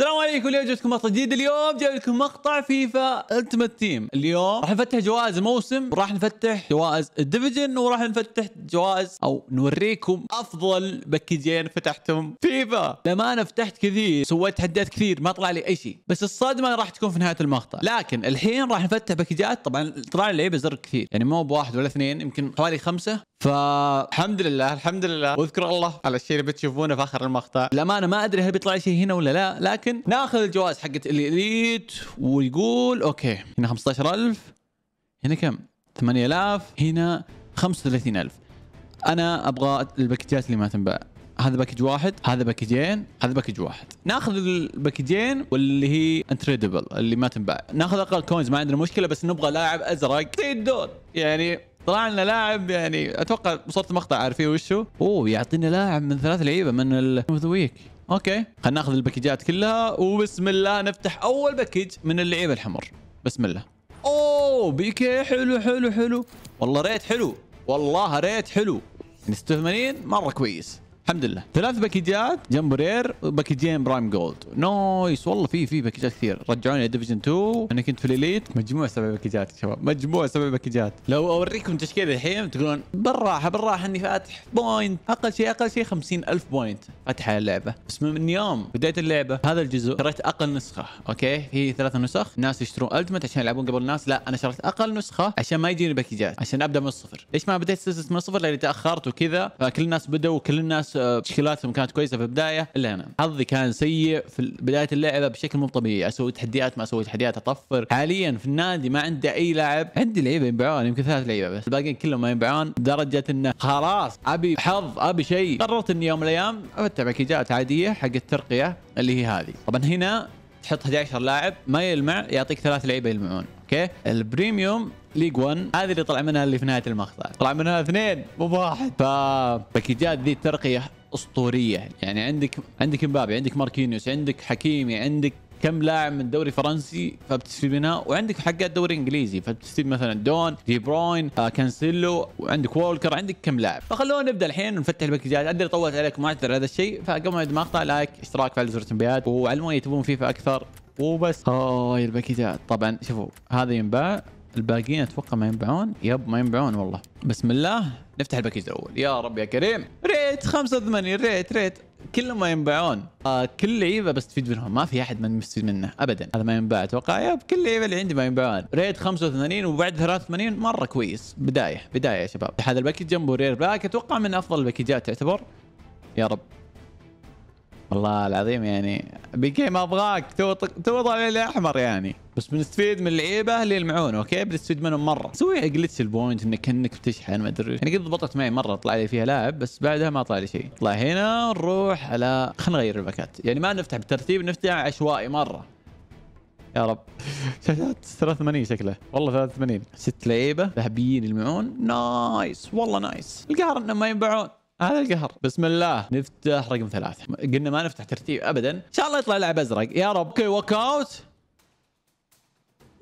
السلام عليكم اليوم لكم مقطع جديد اليوم جايب لكم مقطع فيفا التيمت تيم اليوم راح نفتح جوائز الموسم وراح نفتح جوائز الديفجن وراح نفتح جوائز او نوريكم افضل باكجين فتحتهم فيفا لما انا فتحت كثير سويت تحديات كثير ما طلع لي اي شيء بس الصدمه راح تكون في نهايه المقطع لكن الحين راح نفتح باكجات طبعا طلع لي لعيبه زر كثير يعني مو بواحد ولا اثنين يمكن حوالي خمسه فالحمد لله الحمد لله واذكر الله على الشيء اللي بتشوفونه في اخر المقطع للامانه ما ادري هل بيطلع شيء هنا ولا لا لكن ناخذ الجوائز حقت الاليت ويقول اوكي هنا 15000 هنا كم 8000 هنا 35000 انا ابغى الباكجات اللي ما تنباع هذا باكج واحد هذا باكجين هذا باكج واحد ناخذ الباكجين واللي هي انتريدبل اللي ما تنباع ناخذ اقل كوينز ما عندنا مشكله بس نبغى لاعب ازرق 60 دول يعني طلع لنا لاعب يعني اتوقع وصلت مقطع عارفين وش هو اوه يعطينا لاعب من ثلاث لعيبه من الويك اوكي خلينا ناخذ الباكجات كلها وبسم الله نفتح اول باكج من اللعيبه الحمر بسم الله اوه بيكي حلو حلو حلو والله ريت حلو والله ريت حلو يعني 86 مره كويس الحمد لله ثلاث باكيجات جنب رير وباكيجين برايم جولد نايس والله في في باكيجات كثير رجعوني ديفيجن 2 انا كنت في الاليت مجموع سبع باكيجات يا شباب مجموع سبع باكيجات لو اوريكم تشكيله الحين تقولون بالراحه بالراحه اني فاتح بوينت اقل شيء اقل شيء 50000 بوينت فاتح اللعبه بس من يوم بدايه اللعبه هذا الجزء شريت اقل نسخه اوكي في ثلاث نسخ ناس يشترون التمت عشان يلعبون قبل الناس لا انا شريت اقل نسخه عشان ما يجيني باكيجات عشان ابدا من الصفر ليش ما بديت سلسله من الصفر لاني تاخرت وكذا فكل الناس بدوا وكل الناس تشكيلاتهم كانت كويسه في البدايه الا انا حظي كان سيء في بدايه اللعبه بشكل مو طبيعي اسوي تحديات ما اسوي تحديات اطفر حاليا في النادي ما عندي اي لاعب عندي لعيبه ينبعون يمكن ثلاث لعيبه بس الباقيين كلهم ما ينبعون لدرجه انه خلاص ابي حظ ابي شيء قررت اني يوم من الايام افتح باكيجات عاديه حق الترقيه اللي هي هذه طبعا هنا تحط 11 لاعب ما يلمع يعطيك ثلاث لعيبه يلمعون اوكي البريميوم ليج 1 هذه اللي طلع منها اللي في نهايه المقطع طلع منها اثنين مو بواحد فباكيجات ذي الترقيه اسطوريه يعني عندك عندك مبابي عندك ماركينيوس عندك حكيمي عندك كم لاعب من الدوري الفرنسي فبتستفيد منها وعندك حقات الدوري الانجليزي فبتستفيد مثلا دون دي بروين آه كانسيلو وعندك وولكر عندك كم لاعب فخلونا نبدا الحين ونفتح الباكجات ادري طولت عليكم ما اعتذر هذا الشيء فقبل ما اقطع لايك اشتراك فعل زر التنبيهات وعلموني تبون فيفا اكثر وبس هاي الباكجات طبعا شوفوا هذا ينباع الباقيين اتوقع ما ينبعون يب ما ينبعون والله بسم الله نفتح الباكج الاول يا رب يا كريم ريت 85 ريت ريت كلهم ما ينباعون آه كل لعيبه بستفيد منهم ما في احد ما مستفيد منه ابدا هذا ما ينباع اتوقع يب كل لعيبه اللي عندي ما ينباعون ريت 85 وبعد 83 مره كويس بدايه بدايه يا شباب هذا الباكج جنبه رير باك اتوقع من افضل الباكجات تعتبر يا رب والله العظيم يعني ما ابغاك توضع للاحمر يعني بس بنستفيد من اللعيبه اللي يلمعون اوكي بنستفيد منهم مره سوي جلتش البوينت انك كانك بتشحن ما ادري يعني قد ضبطت معي مره طلع لي فيها لاعب بس بعدها ما طلع لي شيء طلع هنا نروح على خلينا نغير الباكات يعني ما نفتح بالترتيب نفتح عشوائي مره يا رب شاشات 83 شكله والله 83 ست لعيبه ذهبيين يلمعون نايس والله نايس القهر انهم ما ينباعون هذا القهر بسم الله نفتح رقم ثلاثة قلنا ما نفتح ترتيب ابدا ان شاء الله يطلع لعب ازرق يا رب اوكي وك اوت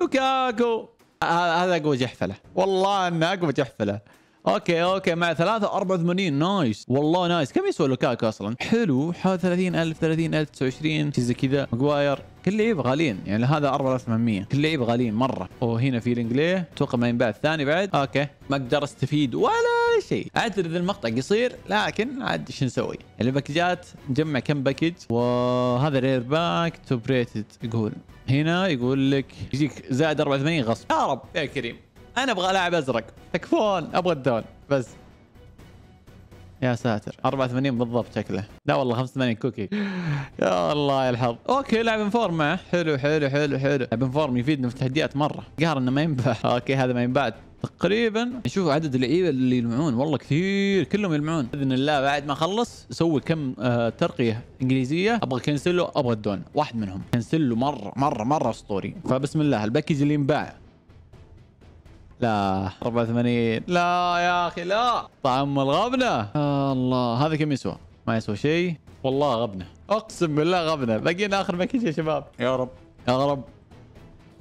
لوكاكو هذا اقوى جحفله والله انه اقوى جحفله اوكي اوكي مع 3 84 نايس والله نايس كم يسوى لوكاكو اصلا حلو حوالي 30000 30000 29 شيء زي كذا ماجواير كل لعيبه غاليين يعني هذا 4800 كل لعيبه غاليين مره وهنا في الانجليه اتوقع ما ينباع الثاني بعد اوكي ما اقدر استفيد ولا شيء اعتذر اذا المقطع قصير لكن عاد ايش نسوي الباكجات نجمع كم باكج وهذا رير باك توب ريتد يقول هنا يقول لك يجيك زائد 84 غصب يا رب يا كريم انا ابغى لاعب ازرق تكفون ابغى الدون بس يا ساتر 84 بالضبط شكله لا والله 85 كوكي يا الله يا الحظ اوكي لاعب انفورم معه حلو حلو حلو حلو لاعب انفورم يفيدنا في التحديات مره قهر انه ما ينباع اوكي هذا ما ينباع تقريبا نشوف عدد اللعيبه اللي يلمعون والله كثير كلهم يلمعون باذن الله بعد ما اخلص اسوي كم آه ترقيه انجليزيه ابغى كنسلو ابغى الدون واحد منهم كنسلو مره مره مره اسطوري فبسم الله الباكج اللي ينباع لا 84 لا يا اخي لا طعم الغبنه آه الله هذا كم يسوى ما يسوى شيء والله غبنه اقسم بالله غبنه باقينا اخر باكج يا شباب يا رب يا رب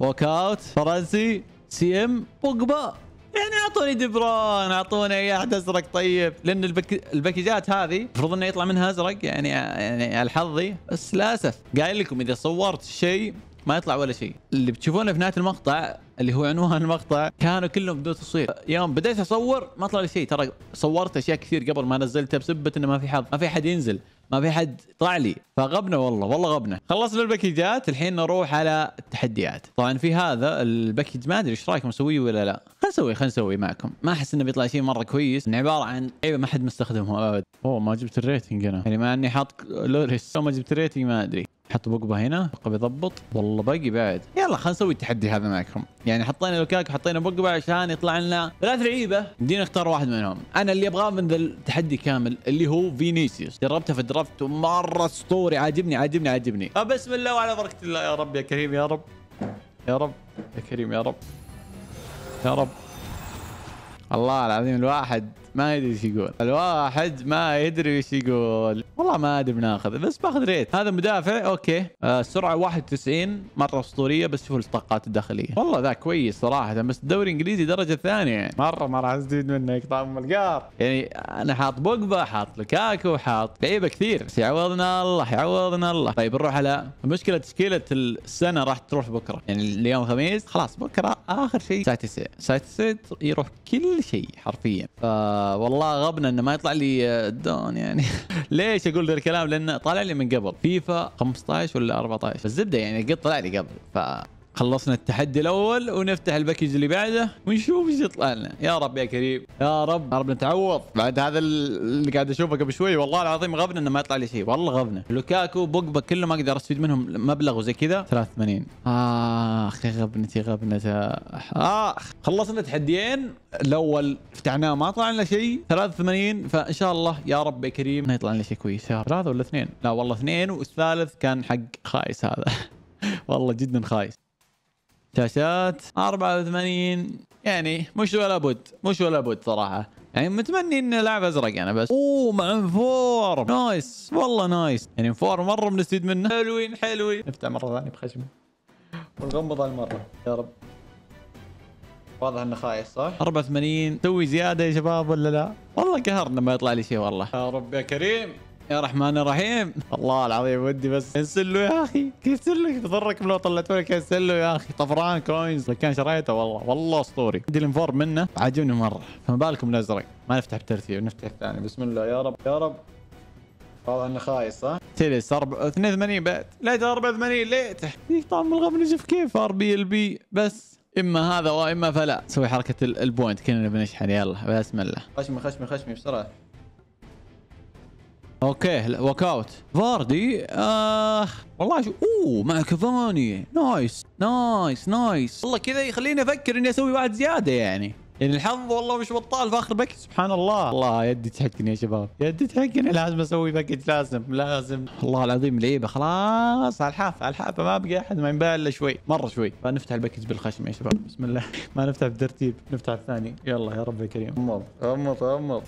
ووك اوت فرنسي سي ام بوجبا اعطوني دبرون اعطونا اي احد ازرق طيب لان البك... الباكجات هذه المفروض انه يطلع منها ازرق يعني يعني على حظي بس للاسف قايل لكم اذا صورت شيء ما يطلع ولا شيء اللي بتشوفونه في نهايه المقطع اللي هو عنوان المقطع كانوا كلهم بدون تصوير يوم بديت اصور ما طلع لي شيء ترى صورت اشياء كثير قبل ما نزلتها بسبه انه ما في حظ ما في حد ينزل ما في حد طلع لي فغبنا والله والله غبنا خلصنا الباكجات الحين نروح على التحديات طبعا في هذا الباكج ما ادري ايش رايكم اسويه ولا لا نسوي خلينا نسوي معكم ما احس انه بيطلع شيء مره كويس انه يعني عباره عن لعيبه أيوة، ما حد مستخدمها ابد اوه ما جبت الريتنج انا يعني مع اني حاط لوريس ما جبت الريتنج ما ادري حط بقبه هنا بوجبا بيضبط والله باقي بعد يلا خلينا نسوي التحدي هذا معكم يعني حطينا لوكاك وحطينا بقبه عشان يطلع لنا ثلاث لعيبه بدينا نختار واحد منهم انا اللي ابغاه من ذا التحدي كامل اللي هو فينيسيوس جربته في الدرافت ومره اسطوري عاجبني عاجبني عاجبني آه، بسم الله وعلى بركه الله يا رب يا كريم يا رب يا رب يا كريم يا رب يا رب الله العظيم الواحد ما يدري ايش يقول الواحد ما يدري ايش يقول والله ما ادري بناخذ بس باخذ ريت هذا مدافع اوكي آه سرعه 91 مره اسطوريه بس شوف الطاقات الداخليه والله ذا كويس صراحه بس الدوري الانجليزي درجه ثانيه مره ما راح ازيد منه يقطع ام القار يعني انا حاط بوجبا حاط لوكاكو حاط لعيبه كثير بس يعوضنا الله يعوضنا الله طيب نروح على المشكله تشكيله السنه راح تروح بكره يعني اليوم خميس خلاص بكره اخر شيء ساعه 9 ساعه 9 يروح كل شيء حرفيا ف والله غبنا انه ما يطلع لي آه، دون يعني ليش اقول ذا الكلام لانه طالع لي من قبل فيفا 15 ولا 14 الزبده يعني قد طلع لي قبل ف خلصنا التحدي الاول ونفتح الباكج اللي بعده ونشوف ايش يطلع لنا يا رب يا كريم يا رب يا رب نتعوض بعد هذا اللي قاعد اشوفه قبل شوي والله العظيم غبنا انه ما يطلع لي شيء والله غبنا لوكاكو بوجبا كله ما اقدر استفيد منهم مبلغ وزي كذا 83 اخ يا غبنتي غبنتي اخ آه. خلصنا تحديين الاول فتحناه ما طلع لنا شيء 83 فان شاء الله يا رب يا كريم انه يطلع لنا شيء كويس ثلاثه ولا اثنين لا والله اثنين والثالث كان حق خايس هذا والله جدا خايس شاشات 84 يعني مش ولا بد مش ولا بد صراحه يعني متمني اني العب ازرق انا بس اوه مع انفور نايس والله نايس يعني انفور مره بنستفيد منه حلوين حلوين نفتح مره ثانيه بخشمه ونغمض هالمره يا رب واضح انه خايس صح؟ 84 سوي زياده يا شباب ولا لا؟ والله قهرنا ما يطلع لي شيء والله يا رب يا كريم يا رحمن الرحيم والله العظيم ودي بس كنسل له يا اخي كنسل لك بضرك لو طلعت كنسل له يا اخي طفران كوينز كان شريته والله والله اسطوري عندي الانفور منه عاجبني مره فما بالكم الازرق ما نفتح بترتيب نفتح الثاني بسم الله يا رب يا رب والله انه خايس ها تلس 82 بعد ليت 84 ليت يقطع طعم الغبن شوف كيف ار بي ال بي بس اما هذا واما فلا سوي حركه البوينت كنا بنشحن يلا بسم الله خشمي خشمي خشمي بسرعه اوكي وك اوت فاردي آه والله شو اوه مع كفاني نايس نايس نايس والله كذا يخليني افكر اني اسوي واحد زياده يعني يعني الحظ والله مش بطال في اخر باكج سبحان الله الله يدي تحكني يا شباب يدي تحكني لازم اسوي باكج لازم لازم الله العظيم لعيبه خلاص على الحافه على الحافه ما بقى احد ما ينباع الا شوي مره شوي فنفتح الباكج بالخشم يا شباب بسم الله ما نفتح بالترتيب نفتح الثاني يلا يا رب يا كريم امض امض امض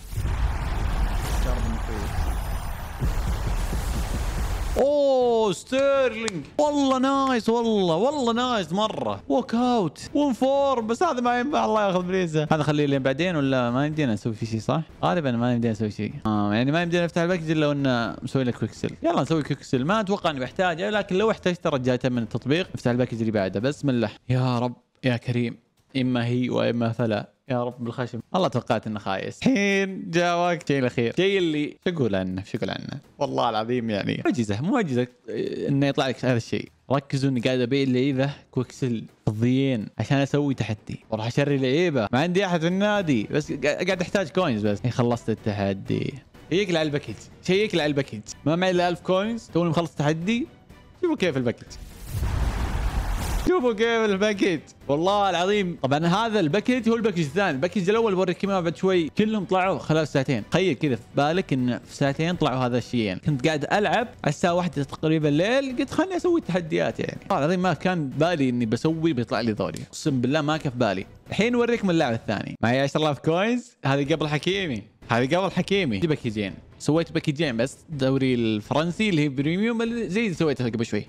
اوه ستيرلينج والله نايس والله والله نايس مره ووك اوت ون فور بس هذا ما ينفع الله ياخذ بريزه هذا خليه لين بعدين ولا ما يمدينا نسوي فيه شيء صح؟ غالبا ما يمدينا نسوي شيء آه يعني ما يمدينا نفتح الباكج الا وانه مسوي لك كويك سيل يلا نسوي كويك سيل ما اتوقع اني بحتاجه لكن لو احتجته رجاء من التطبيق افتح الباكج اللي بعده بسم الله يا رب يا كريم اما هي واما فلا يا رب بالخشم والله توقعت انه خايس الحين جاء وقت شيء الاخير شيء اللي شو اقول عنه شو اقول عنه والله العظيم يعني معجزه معجزه انه يطلع لك هذا الشيء ركزوا اني قاعد ابيع لعيبه كويكسل فضيين عشان اسوي تحدي واروح اشري لعيبه ما عندي احد في النادي بس قاعد احتاج كوينز بس إيه، خلصت التحدي شيك على الباكج شيك على الباكج ما معي الا 1000 كوينز توني مخلص تحدي شوفوا كيف الباكج شوفوا كيف الباكج والله العظيم طبعا هذا الباكج هو الباكج الثاني الباكج الاول بوريك اياه بعد شوي كلهم طلعوا خلال ساعتين تخيل كذا في بالك ان في ساعتين طلعوا هذا الشيئين يعني. كنت قاعد العب على الساعه 1 تقريبا الليل قلت خلني اسوي تحديات يعني والله العظيم ما كان بالي اني بسوي بيطلع لي ذولي اقسم بالله ما كان في بالي الحين اوريكم اللاعب الثاني معي 10000 كوينز هذه قبل حكيمي هذه قبل حكيمي باكيجين سويت باكيجين بس دوري الفرنسي اللي هي بريميوم زي اللي سويتها قبل شوي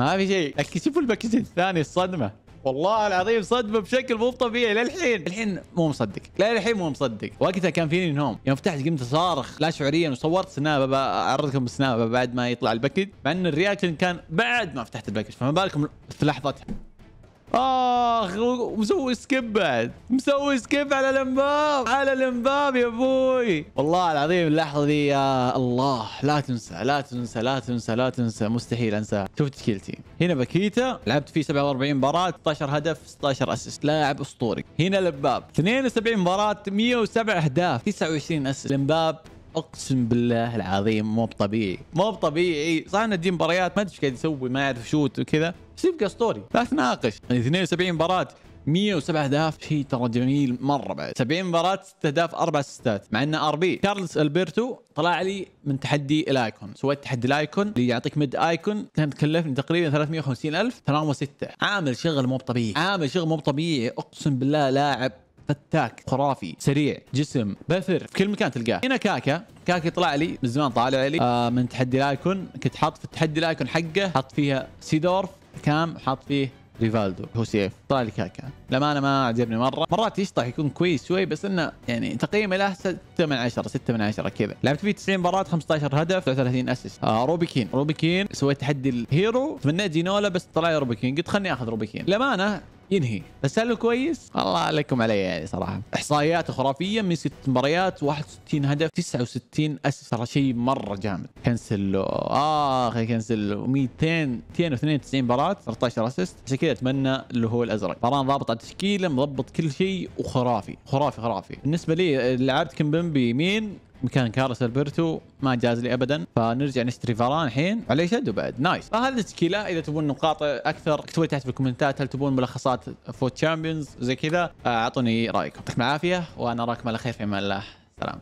ما في شيء لكن شوفوا الباكج الثاني الصدمه والله العظيم صدمه بشكل مو طبيعي للحين الحين مو مصدق لا الحين مو مصدق وقتها كان فيني نوم يوم فتحت قمت اصارخ لا شعوريا وصورت سناب اعرضكم السناب بعد ما يطلع الباكج مع ان الرياكشن كان بعد ما فتحت الباكج فما بالكم في لحظتها اخ مسوي سكيب بعد مسوي سكيب على الانباب على الانباب يا ابوي والله العظيم اللحظه دي يا الله لا تنسى لا تنسى لا تنسى لا تنسى مستحيل انساها شوف تشكيلتي هنا باكيتا لعبت فيه 47 مباراه 16 هدف 16 اسيست لاعب اسطوري هنا الانباب 72 مباراه 107 اهداف 29 اسيست لمباب اقسم بالله العظيم مو بطبيعي مو بطبيعي صح انه دي مباريات ما ادري ايش قاعد يسوي ما يعرف شوت وكذا بس يبقى اسطوري لا تناقش 72 مباراه 107 اهداف شيء ترى جميل مره بعد 70 مباراه 6 اهداف 4 اسيستات مع انه ار بي تشارلز البرتو طلع لي من تحدي الايكون سويت تحدي الايكون اللي يعطيك ميد ايكون كان تكلفني تقريبا 350 الف تمام 6 عامل شغل مو طبيعي عامل شغل مو طبيعي اقسم بالله لاعب فتاك خرافي سريع جسم بثر في كل مكان تلقاه هنا كاكا كاكا طلع لي من زمان طالع لي آه من تحدي لايكون كنت حاط في التحدي لايكون حقه حاط فيها سيدورف كام حاط فيه ريفالدو هو سيف طلع لي كاكا لما انا ما عجبني مره مرات يشطح يكون كويس شوي بس انه يعني تقييمه له 6 من 10 6 من 10 كذا لعبت فيه 90 مباراه 15 هدف 33 اسس آه روبيكين روبيكين سويت تحدي الهيرو تمنيت جينولا بس طلع لي روبيكين قلت خلني اخذ روبيكين أنا ينهي بس هل كويس؟ الله عليكم علي يعني صراحه احصائياته خرافيه من ست مباريات 61 هدف 69 اسس ترى شيء مره جامد كنسلو اخ آه كنسلو 200 292 مباراه 13 اسست عشان كذا اتمنى اللي هو الازرق فران ضابط على التشكيله مضبط كل شيء وخرافي خرافي خرافي بالنسبه لي لعبت كمبمبي يمين مكان كارلوس البرتو ما جاز لي ابدا فنرجع نشتري فاران الحين على شد بعد نايس فهذه التشكيله اذا تبون نقاط اكثر اكتبوا تحت في الكومنتات هل تبون ملخصات فوت تشامبيونز زي كذا اعطوني رايكم يعطيكم العافيه وانا اراكم على خير في امان الله سلام